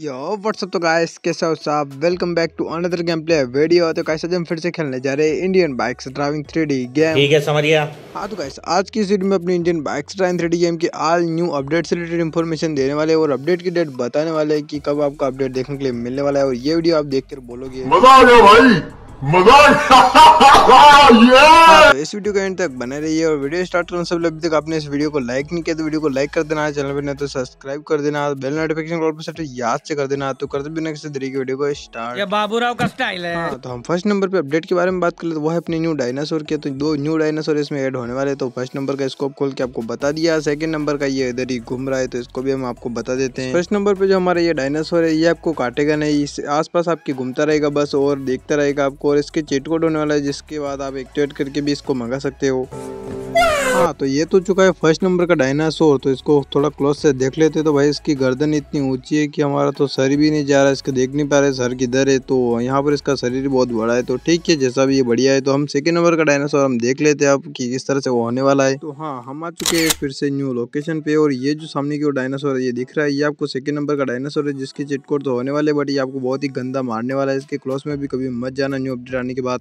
यो WhatsApp तो guys कैसे हो साहब welcome back to another game play video तो गाइस आज हम फिर से खेलने जा रहे हैं Indian bikes driving 3D game ठीक है समरिया हाँ तो गाइस आज की सीरीज में अपनी Indian bikes driving 3D game की ऑल न्यू अपडेट से रिलेटेड इन्फॉर्मेशन देने वाले और अपडेट की डेट बताने वाले की कब आपको अपडेट देखने के लिए मिलने वाला है और ये वीडियो आप देख कर बोलोगे yeah! तो इस वीडियो के एंड तक बने रहिए और वीडियो स्टार्ट करने से पहले अभी तक आपने इस वीडियो को लाइक नहीं किया तो वीडियो को लाइक कर देना चैनल पर नहीं तो सब्सक्राइब कर देना बेल नोटिफिकेशन कॉल पर याद से कर देना तो करते बिना किसी तरीके वीडियो को स्टार्ट बाबू बाबूराव का स्टाइल है हाँ, तो हम फर्स्ट नंबर पे अपडेट के बारे में बात करें तो वो है अपने न्यू डायनासोर के तो दो न्यू डायनासोर इसमें एड होने वाले तो फर्स्ट नंबर का स्कोप खोल के आपको बता दिया सेकंड नंबर का ये इधर ही घूम रहा है तो इसको भी हम आपको बता देते हैं फर्स्ट नंबर पे जो हमारा ये डायनासोर है ये आपको काटेगा नहीं आसपास आपके घूमता रहेगा बस और देखता रहेगा आपको और इसके चेट कोड होने वाला है जिसके बाद आप एक्टिवेट तो करके भी इसको मंगा सकते हो हाँ तो ये तो चुका है फर्स्ट नंबर का डायनासोर तो इसको थोड़ा क्लोज से देख लेते तो भाई इसकी गर्दन इतनी ऊंची है कि हमारा तो शरीर भी नहीं जा रहा इसको देख नहीं पा रहे सर किधर है तो यहाँ पर इसका शरीर बहुत बड़ा है तो ठीक है जैसा भी ये बढ़िया है तो हम सेकेंड नंबर का डायनासोर हम देख लेते हैं आप कि किस तरह से वो होने वाला है तो हाँ हम आ चुके हैं फिर से न्यू लोकेशन पे और ये जो सामने की वो डायनासोर ये दिख रहा है ये आपको सेकेंड नंबर का डायनासोर है जिसकी चिटकोट तो होने वाले बट ये आपको बहुत ही गंदा मारने वाला है इसके क्लोज में भी कभी मत जाना न्यू अपडेट आने के बाद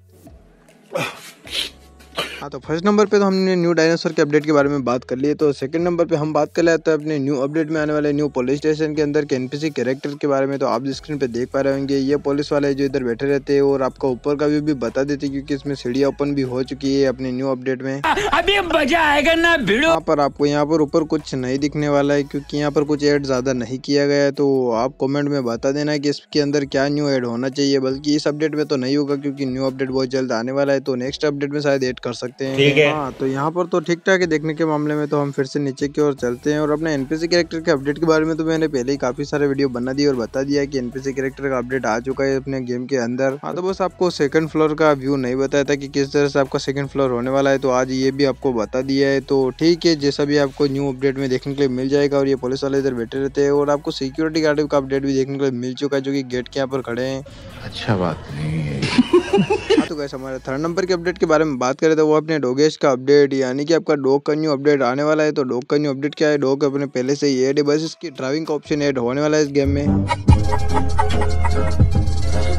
हाँ तो फर्स्ट नंबर पे तो हमने न्यू डायनासोर के अपडेट के बारे में बात कर ली है तो सेकंड नंबर पे हम बात कर लेते हैं तो अपने न्यू अपडेट में आने वाले न्यू पुलिस स्टेशन के अंदर के एनपीसी कैरेक्टर के बारे में तो आप स्क्रीन पे देख पा रहे होंगे ये पुलिस वाले जो इधर बैठे रहते हैं और आपका ऊपर का व्यू भी बता देते क्योंकि इसमें सीढ़िया ओपन भी हो चुकी है अपने न्यू अपडेट में अभी मजा आएगा ना भिड़ो यहाँ पर आपको यहाँ पर ऊपर कुछ नहीं दिखने वाला है क्योंकि यहाँ पर कुछ एड ज़्यादा नहीं किया गया है तो आप कॉमेंट में बता देना की इसके अंदर क्या न्यू एड होना चाहिए बल्कि इस अपडेट में तो नहीं होगा क्योंकि न्यू अपडेट बहुत जल्द आने वाला है तो नेक्स्ट अपडेट में शायद एड कर सकते सकते हैं ठीक है हाँ तो यहाँ पर तो ठीक ठाक है देखने के मामले में तो हम फिर से नीचे की ओर चलते हैं और अपने एनपीसी कैरेक्टर के अपडेट के बारे में तो मैंने पहले ही काफी सारे वीडियो बना दिए और बता दिया कि एनपीसी कैरेक्टर का अपडेट आ चुका है अपने गेम के अंदर हाँ तो बस आपको सेकंड फ्लोर का व्यू नहीं बताया था की किस तरह से आपका सेकंड फ्लोर होने वाला है तो आज ये भी आपको बता दिया है तो ठीक है जैसा भी आपको न्यू अपडेट में देखने के लिए मिल जाएगा और ये पुलिस वाले इधर बैठे रहते हैं और आपको सिक्योरिटी गार्ड का अपडेट भी देखने के लिए मिल चुका है जो कि गेट के यहाँ पर खड़े हैं अच्छा बात नहीं है गैस हमारे थर्ड नंबर के अपडेट के बारे में बात करें तो वो अपने डोगेश का अपडेट यानी कि आपका डॉग का न्यू अपडेट आने वाला है तो डॉग का न्यू अपडेट क्या है डॉग अपने पहले से ही एड है बस इसकी ड्राइविंग का ऑप्शन एड होने वाला है इस गेम में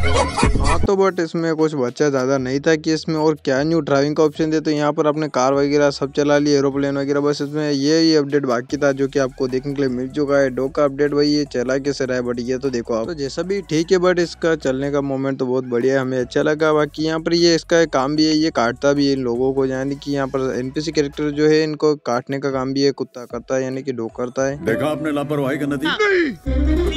हाँ तो बट इसमें कुछ बच्चा ज़्यादा नहीं था कि इसमें और क्या न्यू ड्राइविंग का ऑप्शन दे तो यहाँ पर आपने कार वगैरह सब चला ली एरोप्लेन वगैरह बस इसमें ये ही अपडेट बाकी था जो कि आपको देखने के लिए मिल चुका है डॉग का अपडेट भाई ये चला कैसे रहा है बट ये तो देखो आप तो जैसा भी ठीक है बट इसका चलने का मोमेंट तो बहुत बढ़िया है हमें अच्छा लगा बाकी यहाँ पर ये इसका काम भी है ये काटता भी है इन लोगों को यानी कि यहाँ पर एनपीसी पी जो है इनको काटने का काम भी है कुत्ता करता है यानी कि डॉग करता है देखा आपने लापरवाही का थी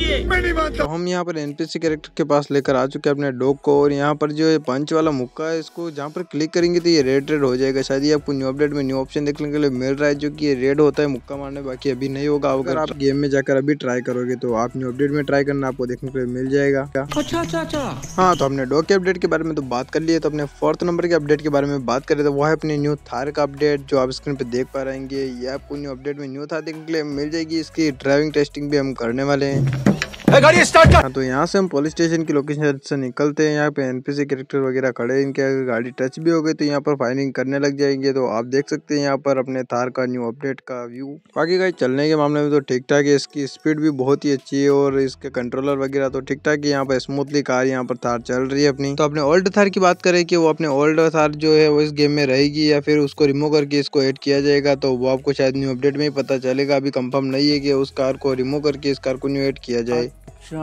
तो हम यहाँ पर एनपीसी कैरेक्टर के पास लेकर आ चुके हैं अपने डॉग को और यहाँ पर जो पंच वाला मुक्का है इसको जहाँ पर क्लिक करेंगे तो ये रेड रेड हो जाएगा शायद ये आपको न्यू अपडेट में न्यू ऑप्शन देखने के लिए मिल रहा है जो कि ये रेड होता है मुक्का मारने बाकी अभी नहीं होगा अगर आप गेम में जाकर अभी ट्राई करोगे तो आप न्यू अपडेट में ट्राई करना आपको देखने के लिए मिल जाएगा अच्छा अच्छा, अच्छा। हाँ तो हमने डॉग के अपडेट के बारे में तो बात कर ली है तो अपने फोर्थ नंबर के अपडेट के बारे में बात करें तो वह है अपने न्यू थार का अपडेट जो आप स्क्रीन पर देख पा रहे ये आपको न्यू अपडेट में न्यू थार देखने के लिए मिल जाएगी इसकी ड्राइविंग टेस्टिंग भी हम करने वाले हैं गाड़ी स्टार्ट कर हाँ, तो यहाँ से हम पुलिस स्टेशन की लोकेशन से निकलते हैं यहाँ पे एनपीसी कैरेक्टर वगैरह खड़े हैं इनके अगर गाड़ी टच भी हो गई तो यहाँ पर फायरिंग करने लग जाएंगे तो आप देख सकते हैं यहाँ पर अपने थार का न्यू अपडेट का व्यू बाकी गाड़ी चलने के मामले में तो ठीक ठाक है इसकी स्पीड भी बहुत ही अच्छी है और इसके कंट्रोलर वगैरह तो ठीक ठाक है यहाँ पर स्मूथली कार यहाँ पर थार चल रही है अपनी तो अपने ओल्ड थार की बात करें कि वो अपने ओल्ड थार जो है वो इस गेम में रहेगी या फिर उसको रिमूव करके इसको एड किया जाएगा तो वो आपको शायद न्यू अपडेट में ही पता चलेगा अभी कंफर्म नहीं है कि उस कार को रिमूव करके इस कार को न्यू एड किया जाए अच्छा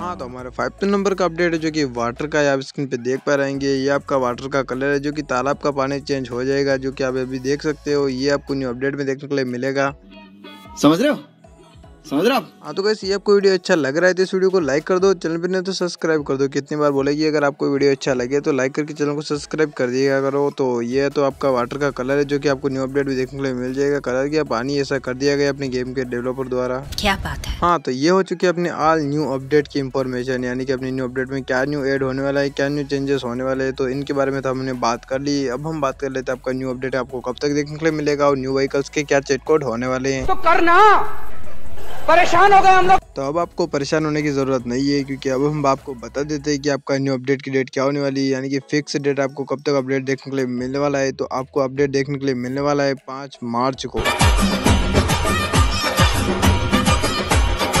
हाँ तो हमारे फाइव नंबर का अपडेट है जो कि वाटर का आप स्क्रीन पे देख पा रहेंगे ये आपका वाटर का कलर है जो कि तालाब का पानी चेंज हो जाएगा जो कि आप अभी देख सकते हो ये आपको न्यू अपडेट में देखने के लिए मिलेगा समझ रहे हो समझ रहा हाँ तो कैसे आपको वीडियो अच्छा लग रहा है तो इस वीडियो को लाइक कर दो चैनल पर नहीं तो सब्सक्राइब कर दो कितनी बार बोलेगी अगर आपको वीडियो अच्छा लगे तो लाइक करके चैनल को सब्सक्राइब कर दिएगा करो तो ये तो आपका वाटर का कलर है जो कि आपको न्यू अपडेट भी देखने को मिल जाएगा कलर या पानी ऐसा कर दिया गया अपने गेम के डेवलपर द्वारा क्या बात है हाँ तो ये हो चुकी है अपने ऑल न्यू अपडेट की इन्फॉर्मेशन यानी कि अपने न्यू अपडेट में क्या न्यू एड होने वाला है क्या न्यू चेंजेस होने वाले हैं तो इनके बारे में तो हमने बात कर ली अब हम बात कर लेते हैं आपका न्यू अपडेट आपको कब तक देखने को मिलेगा और न्यू व्हीकल्स के क्या चेटकोट होने वाले हैं तो करना परेशान हो गए हम लोग तो अब आपको परेशान होने की ज़रूरत नहीं है क्योंकि अब हम आपको बता देते हैं कि आपका न्यू अपडेट की डेट क्या होने वाली है यानी कि फिक्स डेट आपको कब तक अपडेट देखने के लिए मिलने वाला है तो आपको अपडेट देखने के लिए मिलने वाला है पाँच मार्च को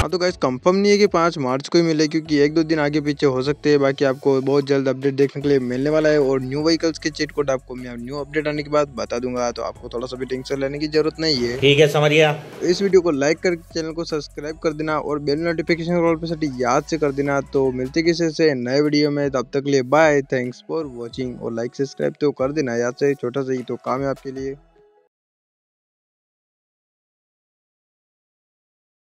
हाँ तो गैस कंफर्म नहीं है कि पाँच मार्च को ही मिले क्योंकि एक दो दिन आगे पीछे हो सकते हैं बाकी आपको बहुत जल्द अपडेट देखने के लिए मिलने वाला है और न्यू व्हीकल्स के चेट कोड आपको मैं न्यू अपडेट आने के बाद बता दूंगा तो आपको थोड़ा सा भी टेंशन लेने की जरूरत नहीं है ठीक है समरिया इस वीडियो को लाइक करके चैनल को सब्सक्राइब कर देना और बेल नोटिफिकेशन कॉल पर याद से कर देना तो मिलते किसी से नए वीडियो में तब तक लिए बाय थैंक्स फॉर वॉचिंग और लाइक सब्सक्राइब तो कर देना याद से छोटा सा ही तो काम है आपके लिए